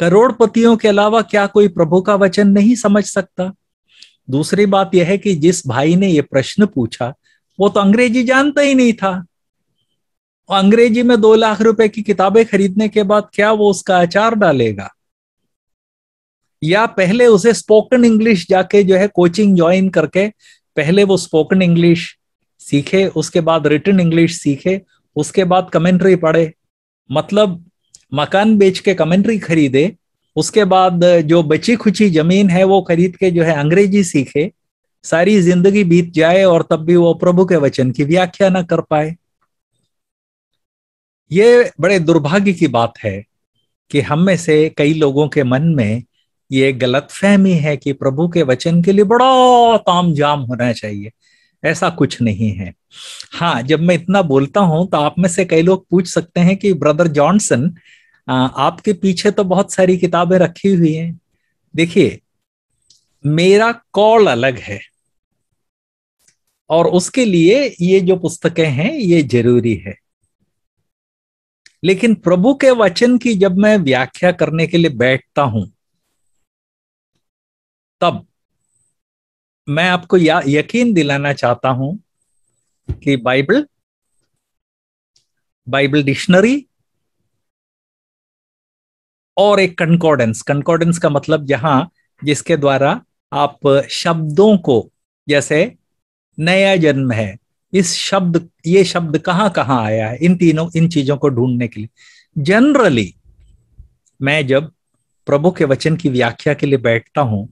करोड़पतियों के अलावा क्या कोई प्रभु का वचन नहीं समझ सकता दूसरी बात यह है कि जिस भाई ने यह प्रश्न पूछा वो तो अंग्रेजी जानता ही नहीं था अंग्रेजी में दो लाख रुपए की किताबें खरीदने के बाद क्या वो उसका आचार डालेगा या पहले उसे स्पोकन इंग्लिश जाके जो है कोचिंग ज्वाइन करके पहले वो स्पोकन इंग्लिश सीखे उसके बाद रिटर्न इंग्लिश सीखे उसके बाद कमेंट्री पढ़े मतलब मकान बेच के कमेंट्री खरीदे उसके बाद जो बची खुची जमीन है वो खरीद के जो है अंग्रेजी सीखे सारी जिंदगी बीत जाए और तब भी वो प्रभु के वचन की व्याख्या न कर पाए ये बड़े दुर्भाग्य की बात है कि हम में से कई लोगों के मन में ये गलत फहमी है कि प्रभु के वचन के लिए बड़ा ताम जाम होना चाहिए ऐसा कुछ नहीं है हाँ जब मैं इतना बोलता हूं तो आप में से कई लोग पूछ सकते हैं कि ब्रदर जॉनसन आपके पीछे तो बहुत सारी किताबें रखी हुई हैं देखिए मेरा कॉल अलग है और उसके लिए ये जो पुस्तकें हैं ये जरूरी है लेकिन प्रभु के वचन की जब मैं व्याख्या करने के लिए बैठता हूं तब मैं आपको या, यकीन दिलाना चाहता हूं कि बाइबल बाइबल डिक्शनरी और एक कंकॉर्डेंस कंकॉर्डेंस का मतलब जहां जिसके द्वारा आप शब्दों को जैसे नया जन्म है इस शब्द ये शब्द कहाँ कहाँ आया है इन तीनों इन चीजों को ढूंढने के लिए जनरली मैं जब प्रभु के वचन की व्याख्या के लिए बैठता हूं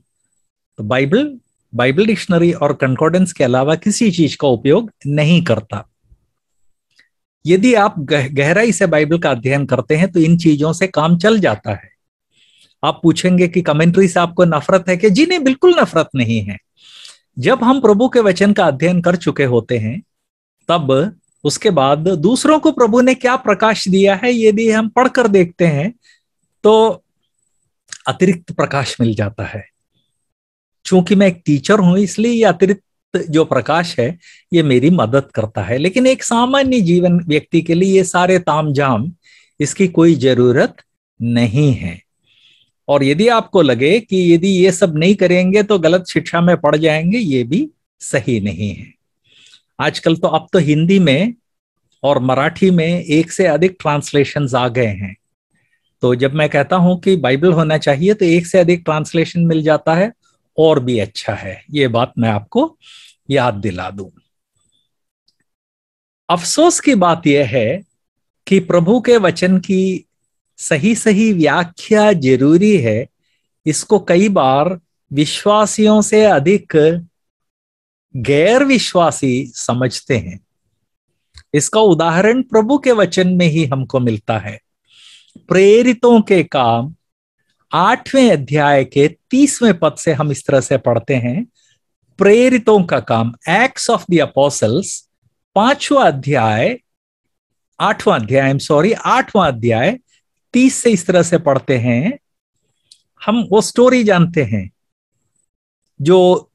तो बाइबल बाइबल डिक्शनरी और कंकॉर्डेंस के अलावा किसी चीज का उपयोग नहीं करता यदि आप गह, गहराई से बाइबल का अध्ययन करते हैं तो इन चीजों से काम चल जाता है आप पूछेंगे कि कमेंट्री से आपको नफरत है कि जी नहीं बिल्कुल नफरत नहीं है जब हम प्रभु के वचन का अध्ययन कर चुके होते हैं तब उसके बाद दूसरों को प्रभु ने क्या प्रकाश दिया है यदि हम पढ़कर देखते हैं तो अतिरिक्त प्रकाश मिल जाता है चूंकि मैं एक टीचर हूं इसलिए ये अतिरिक्त जो प्रकाश है ये मेरी मदद करता है लेकिन एक सामान्य जीवन व्यक्ति के लिए ये सारे तामझाम इसकी कोई जरूरत नहीं है और यदि आपको लगे कि यदि ये सब नहीं करेंगे तो गलत शिक्षा में पड़ जाएंगे ये भी सही नहीं है आजकल तो अब तो हिंदी में और मराठी में एक से अधिक ट्रांसलेशन आ गए हैं तो जब मैं कहता हूं कि बाइबल होना चाहिए तो एक से अधिक ट्रांसलेशन मिल जाता है और भी अच्छा है ये बात मैं आपको याद दिला दूं अफसोस की बात यह है कि प्रभु के वचन की सही सही व्याख्या जरूरी है इसको कई बार विश्वासियों से अधिक गैर विश्वासी समझते हैं इसका उदाहरण प्रभु के वचन में ही हमको मिलता है प्रेरितों के काम आठवें अध्याय के तीसवें पद से हम इस तरह से पढ़ते हैं प्रेरितों का काम एक्ट्स ऑफ द अपोसल्स पांचवा अध्याय आठवां अध्याय सॉरी आठवां अध्याय तीस से इस तरह से पढ़ते हैं हम वो स्टोरी जानते हैं जो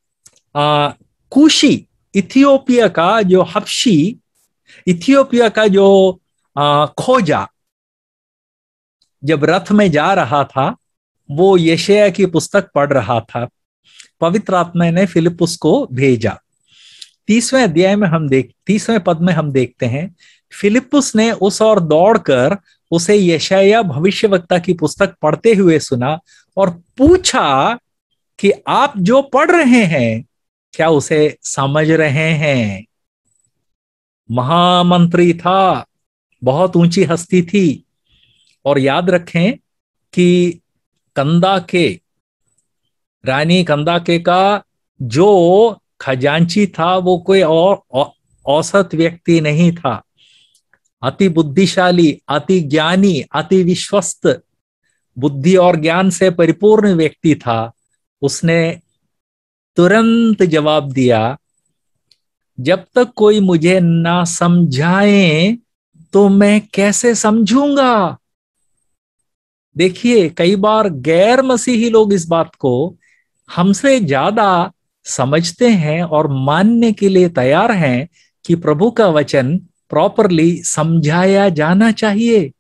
आ, कुशी इथियोपिया का जो हफ्शी इथियोपिया का जो आ, खोजा जब रथ में जा रहा था वो यशया की पुस्तक पढ़ रहा था पवित्र आत्मा ने फिलिप उसको भेजा तीसवें अध्याय में हम देख तीसवें पद में हम देखते हैं फिलिपुस ने उस और दौड़कर उसे यशया भविष्यवक्ता की पुस्तक पढ़ते हुए सुना और पूछा कि आप जो पढ़ रहे हैं क्या उसे समझ रहे हैं महामंत्री था बहुत ऊंची हस्ती थी और याद रखें कि कंदा के रानी कंदा के का जो खजांची था वो कोई और औसत व्यक्ति नहीं था अति बुद्धिशाली अति ज्ञानी अति विश्वस्त बुद्धि और ज्ञान से परिपूर्ण व्यक्ति था उसने तुरंत जवाब दिया जब तक कोई मुझे ना समझाए तो मैं कैसे समझूंगा देखिए कई बार गैर मसीही लोग इस बात को हमसे ज्यादा समझते हैं और मानने के लिए तैयार हैं कि प्रभु का वचन प्रॉपरली समझाया जाना चाहिए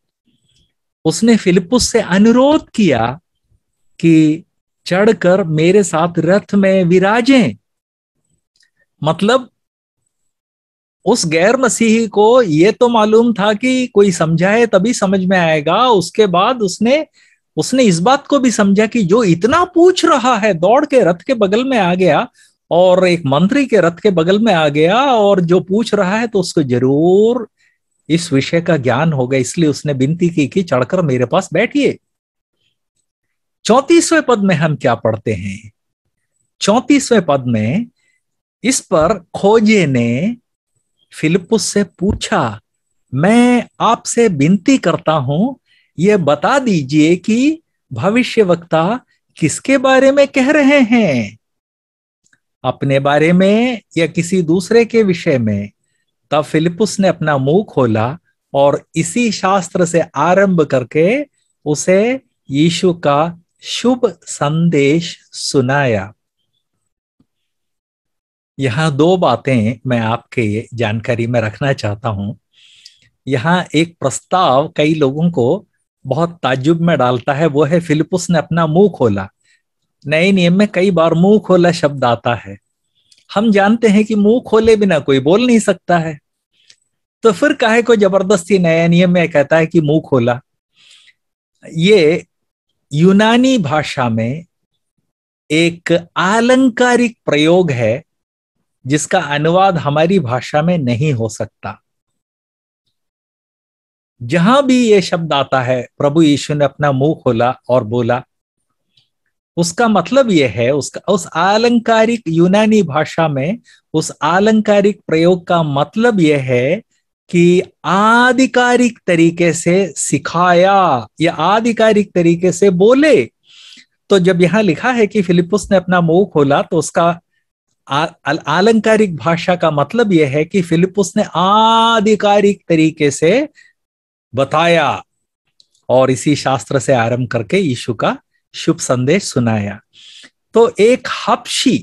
उसने फिलिपुस से अनुरोध किया कि चढ़कर मेरे साथ रथ में विराजें मतलब उस गैर मसीही को ये तो मालूम था कि कोई समझाए तभी समझ में आएगा उसके बाद उसने उसने इस बात को भी समझा कि जो इतना पूछ रहा है दौड़ के रथ के बगल में आ गया और एक मंत्री के रथ के बगल में आ गया और जो पूछ रहा है तो उसको जरूर इस विषय का ज्ञान होगा इसलिए उसने विनती की कि चढ़कर मेरे पास बैठिए चौतीसवें पद में हम क्या पढ़ते हैं चौतीसवें पद में इस पर खोजे ने फिलिपुस से पूछा मैं आपसे विनती करता हूं ये बता दीजिए कि भविष्य वक्ता किसके बारे में कह रहे हैं अपने बारे में या किसी दूसरे के विषय में तब फिलिपुस ने अपना मुंह खोला और इसी शास्त्र से आरंभ करके उसे यीशु का शुभ संदेश सुनाया यहाँ दो बातें मैं आपके जानकारी में रखना चाहता हूँ यहाँ एक प्रस्ताव कई लोगों को बहुत ताजुब में डालता है वो है फिलिपस ने अपना मुंह खोला नए नियम में कई बार मुंह खोला शब्द आता है हम जानते हैं कि मुंह खोले बिना कोई बोल नहीं सकता है तो फिर काहे को जबरदस्ती नया नियम में कहता है कि मुंह खोला ये यूनानी भाषा में एक आलंकारिक प्रयोग है जिसका अनुवाद हमारी भाषा में नहीं हो सकता जहां भी ये शब्द आता है प्रभु यीशु ने अपना मुंह खोला और बोला उसका मतलब यह है उसका उस आलंकारिक यूनानी भाषा में उस आलंकारिक प्रयोग का मतलब यह है कि आधिकारिक तरीके से सिखाया या आधिकारिक तरीके से बोले तो जब यहां लिखा है कि फिलिपुस ने अपना मुंह खोला तो उसका आलंकारिक भाषा का मतलब यह है कि फिलिपुस ने आधिकारिक तरीके से बताया और इसी शास्त्र से आरंभ करके यीशु का शुभ संदेश सुनाया तो एक हपशी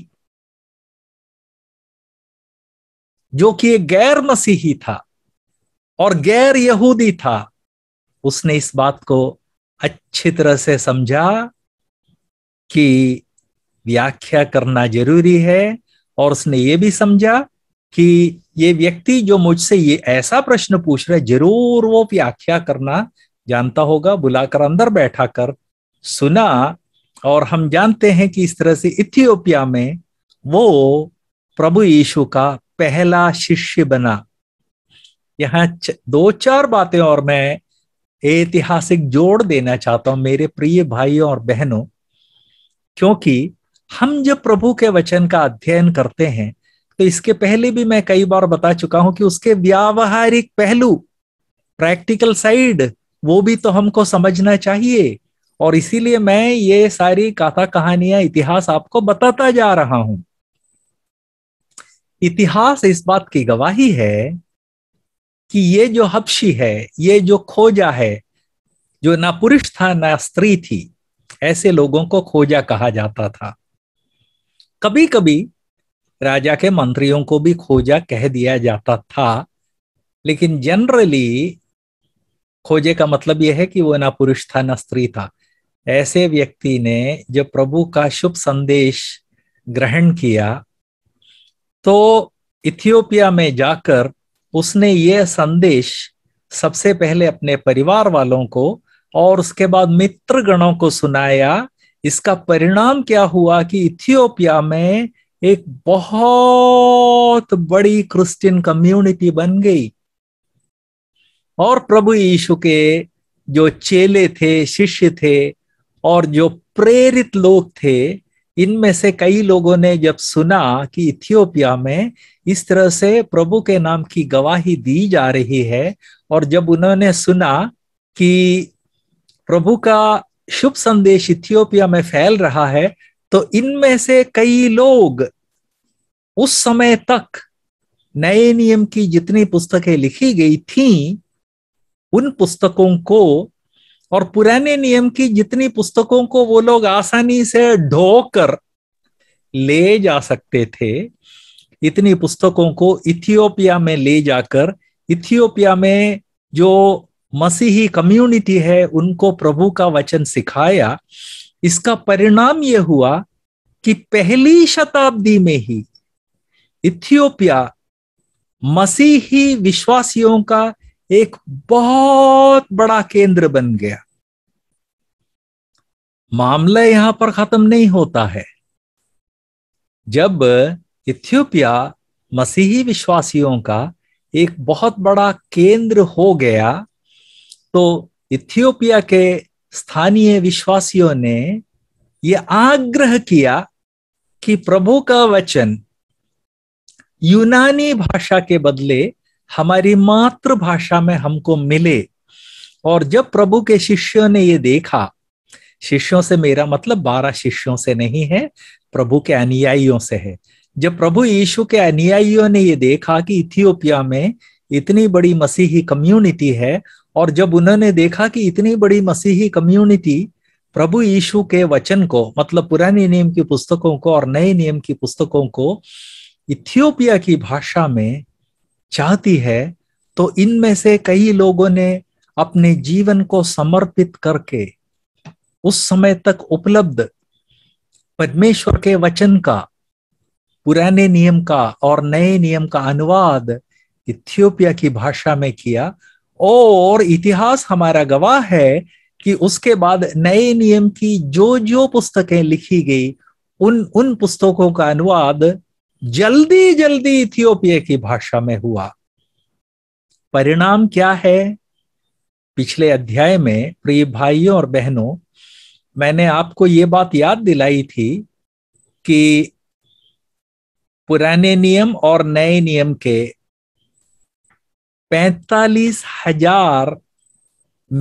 जो कि एक गैर मसीही था और गैर यहूदी था उसने इस बात को अच्छी तरह से समझा कि व्याख्या करना जरूरी है और उसने ये भी समझा कि ये व्यक्ति जो मुझसे ये ऐसा प्रश्न पूछ रहा है जरूर वो व्याख्या करना जानता होगा बुलाकर अंदर बैठा कर सुना और हम जानते हैं कि इस तरह से इथियोपिया में वो प्रभु यीशु का पहला शिष्य बना यहाँ दो चार बातें और मैं ऐतिहासिक जोड़ देना चाहता हूं मेरे प्रिय भाइयों और बहनों क्योंकि हम जब प्रभु के वचन का अध्ययन करते हैं तो इसके पहले भी मैं कई बार बता चुका हूं कि उसके व्यावहारिक पहलू प्रैक्टिकल साइड वो भी तो हमको समझना चाहिए और इसीलिए मैं ये सारी कथा कहानियां इतिहास आपको बताता जा रहा हूं इतिहास इस बात की गवाही है कि ये जो हबशी है ये जो खोजा है जो ना पुरुष था ना स्त्री थी ऐसे लोगों को खोजा कहा जाता था कभी कभी राजा के मंत्रियों को भी खोजा कह दिया जाता था लेकिन जनरली खोजे का मतलब यह है कि वो ना पुरुष था ना स्त्री था ऐसे व्यक्ति ने जब प्रभु का शुभ संदेश ग्रहण किया तो इथियोपिया में जाकर उसने यह संदेश सबसे पहले अपने परिवार वालों को और उसके बाद मित्र गणों को सुनाया इसका परिणाम क्या हुआ कि इथियोपिया में एक बहुत बड़ी क्रिश्चियन कम्युनिटी बन गई और प्रभु यीशु के जो चेले थे शिष्य थे और जो प्रेरित लोग थे इनमें से कई लोगों ने जब सुना कि इथियोपिया में इस तरह से प्रभु के नाम की गवाही दी जा रही है और जब उन्होंने सुना कि प्रभु का शुभ संदेश इथियोपिया में फैल रहा है तो इनमें से कई लोग उस समय तक नए नियम की जितनी पुस्तकें लिखी गई थी उन पुस्तकों को और पुराने नियम की जितनी पुस्तकों को वो लोग आसानी से ढोकर ले जा सकते थे इतनी पुस्तकों को इथियोपिया में ले जाकर इथियोपिया में जो मसीही कम्युनिटी है उनको प्रभु का वचन सिखाया इसका परिणाम यह हुआ कि पहली शताब्दी में ही इथियोपिया मसीही विश्वासियों का एक बहुत बड़ा केंद्र बन गया मामला यहां पर खत्म नहीं होता है जब इथियोपिया मसीही विश्वासियों का एक बहुत बड़ा केंद्र हो गया तो इथियोपिया के स्थानीय विश्वासियों ने यह आग्रह किया कि प्रभु का वचन यूनानी भाषा के बदले हमारी मातृभाषा में हमको मिले और जब प्रभु के शिष्यों ने ये देखा शिष्यों से मेरा मतलब बारह शिष्यों से नहीं है प्रभु के अनुयायियों से है जब प्रभु यीशु के अनुयायियों ने ये देखा कि इथियोपिया में इतनी बड़ी मसीही कम्युनिटी है और जब उन्होंने देखा कि इतनी बड़ी मसीही कम्युनिटी प्रभु यीशु के वचन को मतलब पुराने नियम की पुस्तकों को और नए नियम की पुस्तकों को इथियोपिया की भाषा में चाहती है तो इनमें से कई लोगों ने अपने जीवन को समर्पित करके उस समय तक उपलब्ध परमेश्वर के वचन का पुराने नियम का और नए नियम का अनुवाद इथियोपिया की भाषा में किया और इतिहास हमारा गवाह है कि उसके बाद नए नियम की जो जो पुस्तकें लिखी गई उन उन पुस्तकों का अनुवाद जल्दी जल्दी इथियोपिया की भाषा में हुआ परिणाम क्या है पिछले अध्याय में प्रिय भाइयों और बहनों मैंने आपको ये बात याद दिलाई थी कि पुराने नियम और नए नियम के पैतालीस हजार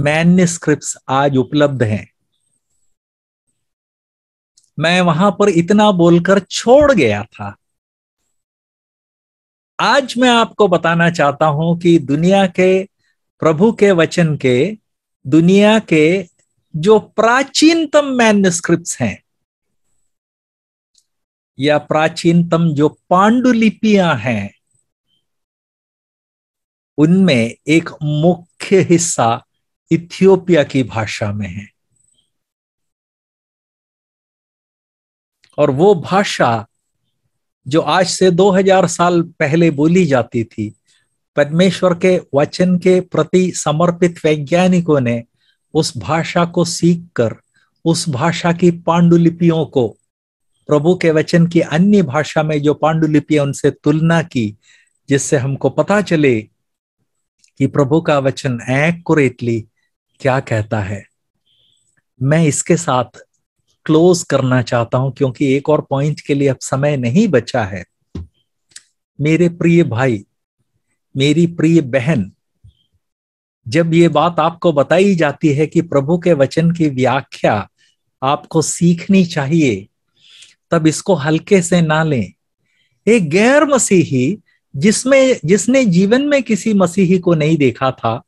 मैन्यस्क्रिप्ट आज उपलब्ध हैं मैं वहां पर इतना बोलकर छोड़ गया था आज मैं आपको बताना चाहता हूं कि दुनिया के प्रभु के वचन के दुनिया के जो प्राचीनतम मैन्यस्क्रिप्ट हैं या प्राचीनतम जो पांडुलिपियां हैं उनमें एक मुख्य हिस्सा इथियोपिया की भाषा में है और वो भाषा जो आज से 2000 साल पहले बोली जाती थी पद्मेश्वर के वचन के प्रति समर्पित वैज्ञानिकों ने उस भाषा को सीखकर उस भाषा की पांडुलिपियों को प्रभु के वचन की अन्य भाषा में जो पांडुलिपियां उनसे तुलना की जिससे हमको पता चले कि प्रभु का वचन एक्यूरेटली क्या कहता है मैं इसके साथ क्लोज करना चाहता हूं क्योंकि एक और पॉइंट के लिए अब समय नहीं बचा है मेरे प्रिय भाई मेरी प्रिय बहन जब ये बात आपको बताई जाती है कि प्रभु के वचन की व्याख्या आपको सीखनी चाहिए तब इसको हल्के से ना लें एक गैर मसीही जिसमें जिसने जीवन में किसी मसीही को नहीं देखा था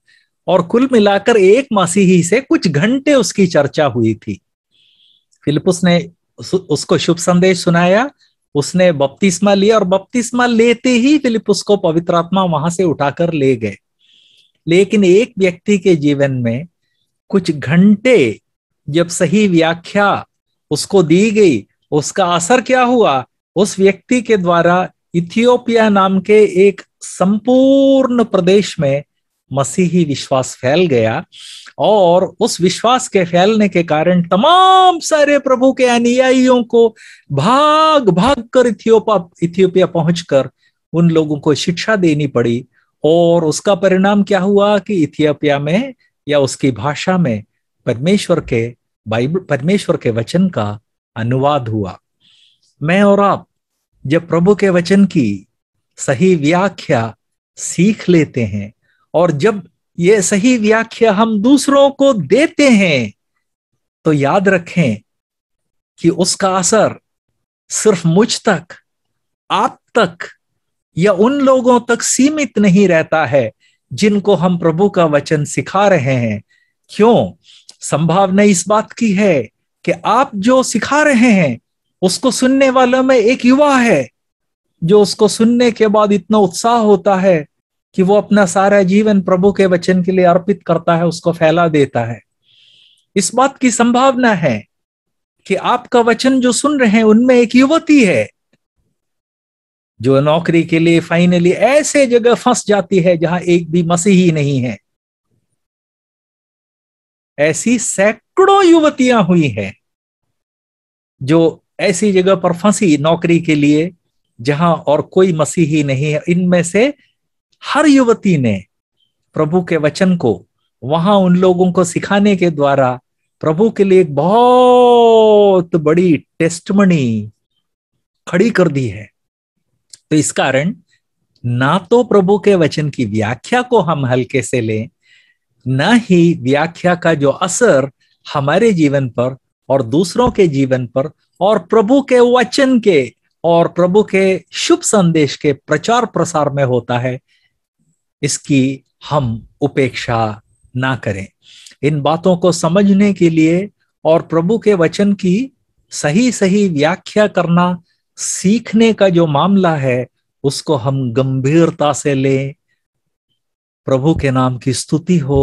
और कुल मिलाकर एक मसीही से कुछ घंटे उसकी चर्चा हुई थी फिलिपुस ने उसको शुभ संदेश सुनाया उसने बपतिस्मा लिया और बपतिस्मा लेते ही फिलिपुस को पवित्र आत्मा वहां से उठाकर ले गए लेकिन एक व्यक्ति के जीवन में कुछ घंटे जब सही व्याख्या उसको दी गई उसका असर क्या हुआ उस व्यक्ति के द्वारा इथियोपिया नाम के एक संपूर्ण प्रदेश में मसीही विश्वास फैल गया और उस विश्वास के फैलने के कारण तमाम सारे प्रभु के अनुयायियों को भाग भाग कर इथियोपा इथियोपिया पहुंचकर उन लोगों को शिक्षा देनी पड़ी और उसका परिणाम क्या हुआ कि इथियोपिया में या उसकी भाषा में परमेश्वर के बाइबल परमेश्वर के वचन का अनुवाद हुआ मैं और आप जब प्रभु के वचन की सही व्याख्या सीख लेते हैं और जब ये सही व्याख्या हम दूसरों को देते हैं तो याद रखें कि उसका असर सिर्फ मुझ तक आप तक या उन लोगों तक सीमित नहीं रहता है जिनको हम प्रभु का वचन सिखा रहे हैं क्यों संभावना इस बात की है कि आप जो सिखा रहे हैं उसको सुनने वालों में एक युवा है जो उसको सुनने के बाद इतना उत्साह होता है कि वो अपना सारा जीवन प्रभु के वचन के लिए अर्पित करता है उसको फैला देता है इस बात की संभावना है कि आपका वचन जो सुन रहे हैं उनमें एक युवती है जो नौकरी के लिए फाइनली ऐसे जगह फंस जाती है जहां एक भी मसीही नहीं है ऐसी सैकड़ों युवतियां हुई हैं जो ऐसी जगह पर फंसी नौकरी के लिए जहां और कोई मसीही नहीं है इनमें से हर युवती ने प्रभु के वचन को वहां उन लोगों को सिखाने के द्वारा प्रभु के लिए एक बहुत बड़ी टेस्टमनी खड़ी कर दी है तो इस कारण ना तो प्रभु के वचन की व्याख्या को हम हल्के से लें ना ही व्याख्या का जो असर हमारे जीवन पर और दूसरों के जीवन पर और प्रभु के वचन के और प्रभु के शुभ संदेश के प्रचार प्रसार में होता है इसकी हम उपेक्षा ना करें इन बातों को समझने के लिए और प्रभु के वचन की सही सही व्याख्या करना सीखने का जो मामला है उसको हम गंभीरता से लें प्रभु के नाम की स्तुति हो